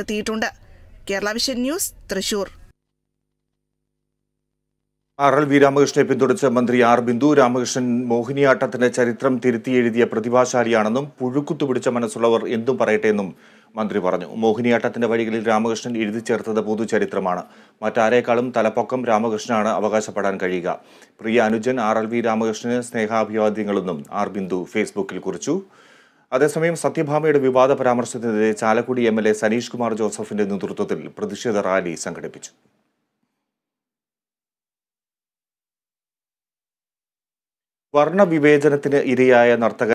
എത്തിയിട്ടുണ്ട് Kerala vision news Thrissur R L V രാമകൃഷ്ണനെ പിന്തുണച്ച മന്ത്രി ആർ ബിന്ദു രാമകൃഷ്ണൻ മോഹിനിയാട്ടത്തിന്റെ ചരിത്രം തിരുത്തി എഴുതിയ പ്രതിഭാശാലിയാണെന്നും പുഴുക്കുത്തു പിടിച്ച മനസ്സുള്ളവർ എന്തും പറയട്ടെ എന്നും മന്ത്രി പറഞ്ഞു മോഹിനിയാട്ടത്തിന്റെ വഴികളിൽ രാമകൃഷ്ണൻ എഴുതി ചേർത്തത് പൊതുചരിത്രമാണ് മറ്റാരേക്കാളും തലപ്പൊക്കം രാമകൃഷ്ണനാണ് അവകാശപ്പെടാൻ കഴിയുക പ്രിയ അനുജൻ ആർ എൽ വി രാമകൃഷ്ണന് സ്നേഹാഭിവാദ്യങ്ങളെന്നും ആർ ബിന്ദു ഫേസ്ബുക്കിൽ കുറിച്ചു അതേസമയം സത്യഭാമയുടെ വിവാദ പരാമർശത്തിനെതിരെ Chalakudy M L A Saneesh Kumar ജോസഫിന്റെ നേതൃത്വത്തിൽ പ്രതിഷേധ റാലി സംഘടിപ്പിച്ചു വർണ്ണവിവേചനത്തിന് ഇരയായ നർത്തക